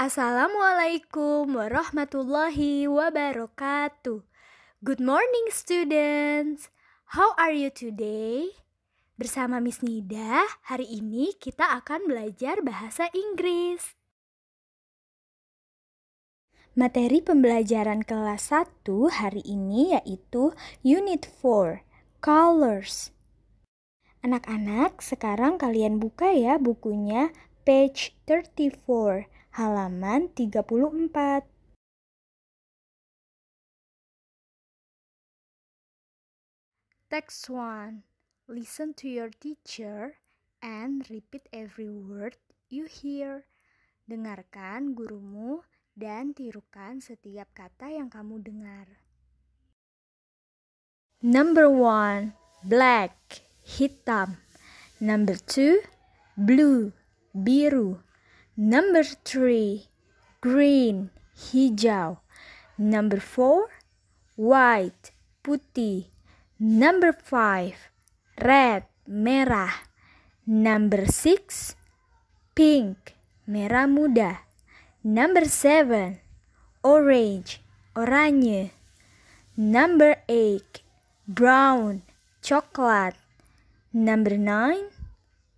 Assalamualaikum warahmatullahi wabarakatuh. Good morning students. How are you today? Bersama Miss Nida, hari ini kita akan belajar bahasa Inggris. Materi pembelajaran kelas 1 hari ini yaitu Unit 4, Colors. Anak-anak, sekarang kalian buka ya bukunya page 34 halaman 34. Text 1. Listen to your teacher and repeat every word you hear. Dengarkan gurumu dan tirukan setiap kata yang kamu dengar. Number one. Black, hitam. Number two. Blue, biru. Number three, green, hijau. Number four, white, putih. Number five, red, merah. Number six, pink, merah muda. Number seven, orange, oranye. Number eight, brown, coklat. Number nine,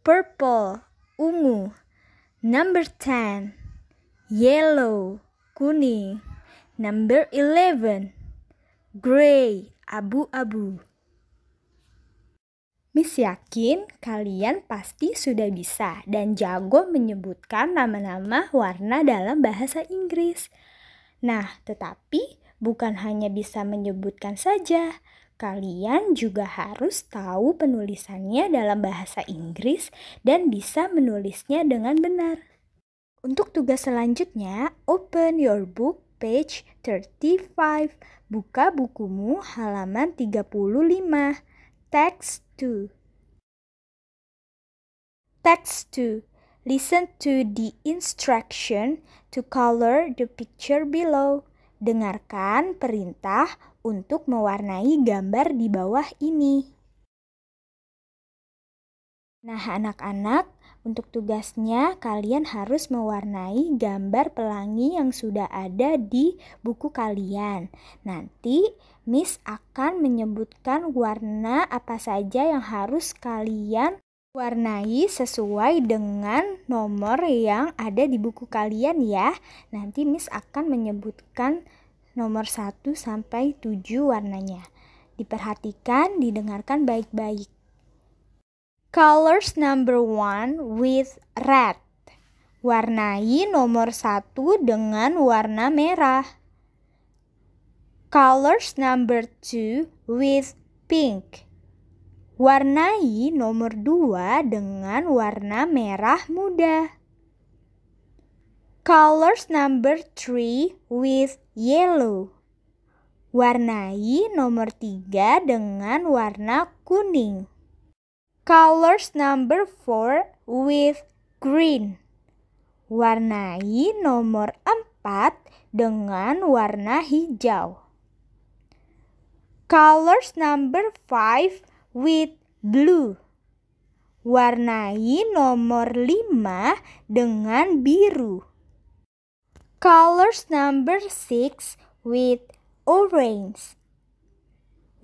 purple, ungu. Number 10 Yellow Kuning Number 11 Gray Abu-abu Miss yakin kalian pasti sudah bisa dan jago menyebutkan nama-nama warna dalam bahasa Inggris. Nah, tetapi bukan hanya bisa menyebutkan saja, Kalian juga harus tahu penulisannya dalam bahasa Inggris dan bisa menulisnya dengan benar. Untuk tugas selanjutnya, open your book page 35. Buka bukumu halaman 35. Text 2. Text 2. Listen to the instruction to color the picture below. Dengarkan perintah untuk mewarnai gambar di bawah ini. Nah, anak-anak, untuk tugasnya kalian harus mewarnai gambar pelangi yang sudah ada di buku kalian. Nanti Miss akan menyebutkan warna apa saja yang harus kalian Warnai sesuai dengan nomor yang ada di buku kalian ya. Nanti Miss akan menyebutkan nomor 1 sampai 7 warnanya. Diperhatikan, didengarkan baik-baik. Colors number one with red. Warnai nomor 1 dengan warna merah. Colors number two with pink Warnai nomor 2 dengan warna merah muda. Colors number 3 with yellow. Warnai nomor 3 dengan warna kuning. Colors number 4 with green. Warnai nomor 4 dengan warna hijau. Colors number 5 with blue. Warnai nomor lima dengan biru. Colors number six with orange.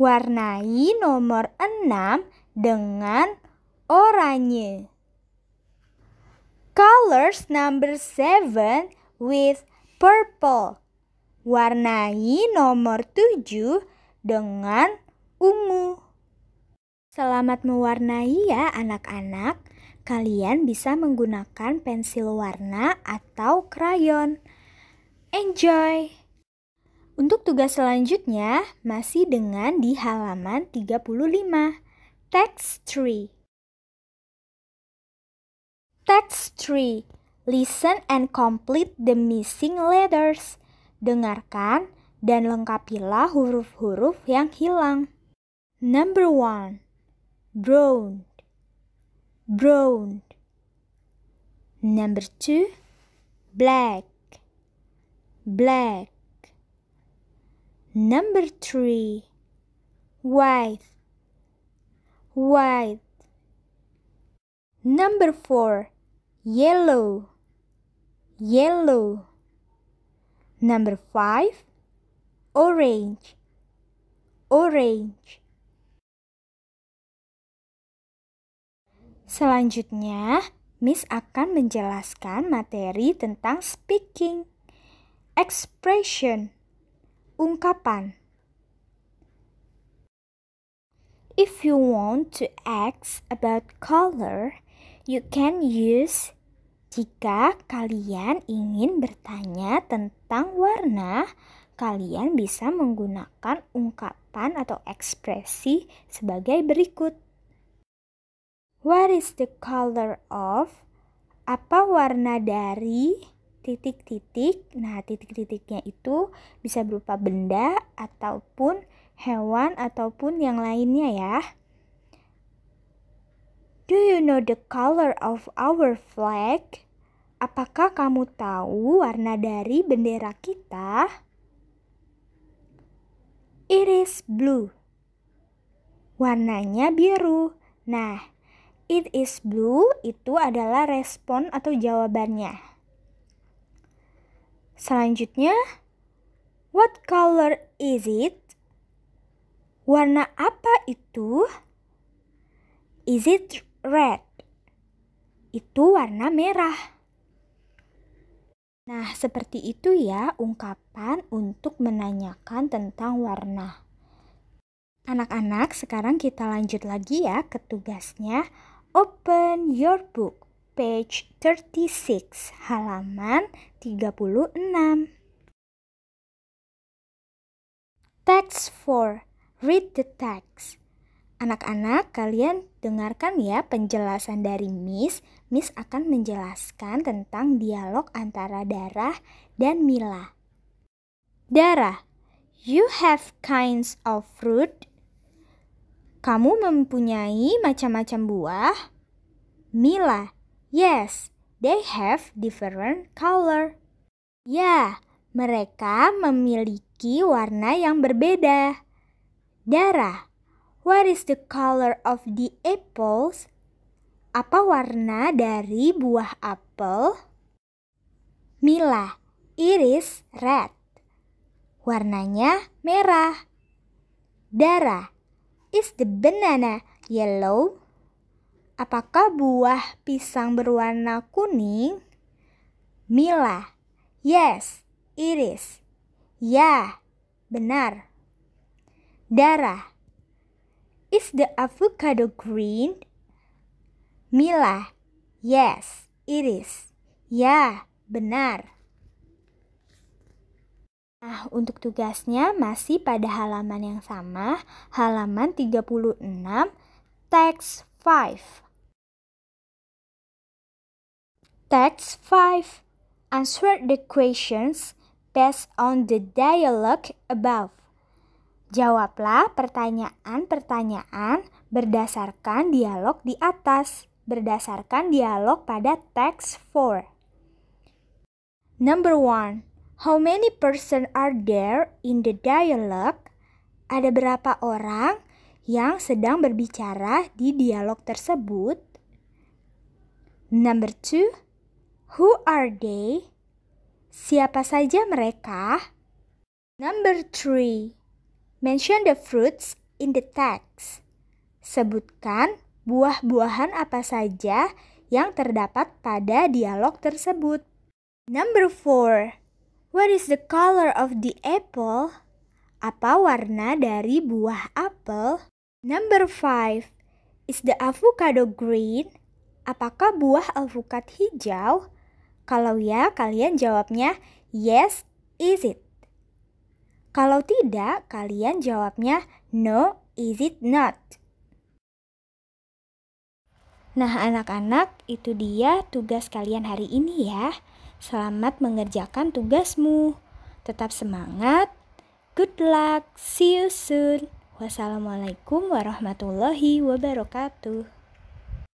Warnai nomor enam dengan oranye. Colors number seven with purple. Warnai nomor tujuh dengan ungu. Selamat mewarnai ya anak-anak. Kalian bisa menggunakan pensil warna atau krayon. Enjoy! Untuk tugas selanjutnya masih dengan di halaman 35. Text 3. Text 3. Listen and complete the missing letters. Dengarkan dan lengkapilah huruf-huruf yang hilang. Number one. brown, brown. Number two, black, black. Number three, white, white. Number four, yellow, yellow. Number five, orange, orange. Selanjutnya, Miss akan menjelaskan materi tentang speaking, expression, ungkapan. If you want to ask about color, you can use jika kalian ingin bertanya tentang warna, kalian bisa menggunakan ungkapan atau ekspresi sebagai berikut. What is the color of? Apa warna dari? Titik-titik. Nah, titik-titiknya itu bisa berupa benda ataupun hewan ataupun yang lainnya ya. Do you know the color of our flag? Apakah kamu tahu warna dari bendera kita? It is blue. Warnanya biru. Nah, It is blue itu adalah respon atau jawabannya. Selanjutnya, what color is it? Warna apa itu? Is it red? Itu warna merah. Nah, seperti itu ya ungkapan untuk menanyakan tentang warna. Anak-anak, sekarang kita lanjut lagi ya ke tugasnya. Open your book, page 36, halaman 36. Text 4. Read the text. Anak-anak, kalian dengarkan ya penjelasan dari Miss. Miss akan menjelaskan tentang dialog antara Darah dan Mila. Darah, you have kinds of fruit kamu mempunyai macam-macam buah? Mila, yes, they have different color. Ya, mereka memiliki warna yang berbeda. Dara, what is the color of the apples? Apa warna dari buah apel? Mila, it is red. Warnanya merah. Dara, Is the banana yellow? Apakah buah pisang berwarna kuning? Mila. Yes, it is. Ya, benar. Dara. Is the avocado green? Mila. Yes, it is. Ya, benar. Nah, untuk tugasnya masih pada halaman yang sama, halaman 36, teks 5. Text 5. Answer the questions based on the dialogue above. Jawablah pertanyaan-pertanyaan berdasarkan dialog di atas, berdasarkan dialog pada teks 4. Number 1. How many person are there in the dialogue? Ada berapa orang yang sedang berbicara di dialog tersebut? Number two, who are they? Siapa saja mereka? Number three, mention the fruits in the text. Sebutkan buah-buahan apa saja yang terdapat pada dialog tersebut. Number four, What is the color of the apple? Apa warna dari buah apel? Number 5. Is the avocado green? Apakah buah alpukat hijau? Kalau ya, kalian jawabnya yes, is it? Kalau tidak, kalian jawabnya no, is it not? Nah, anak-anak, itu dia tugas kalian hari ini ya. Selamat mengerjakan tugasmu. Tetap semangat. Good luck. See you soon. Wassalamualaikum warahmatullahi wabarakatuh.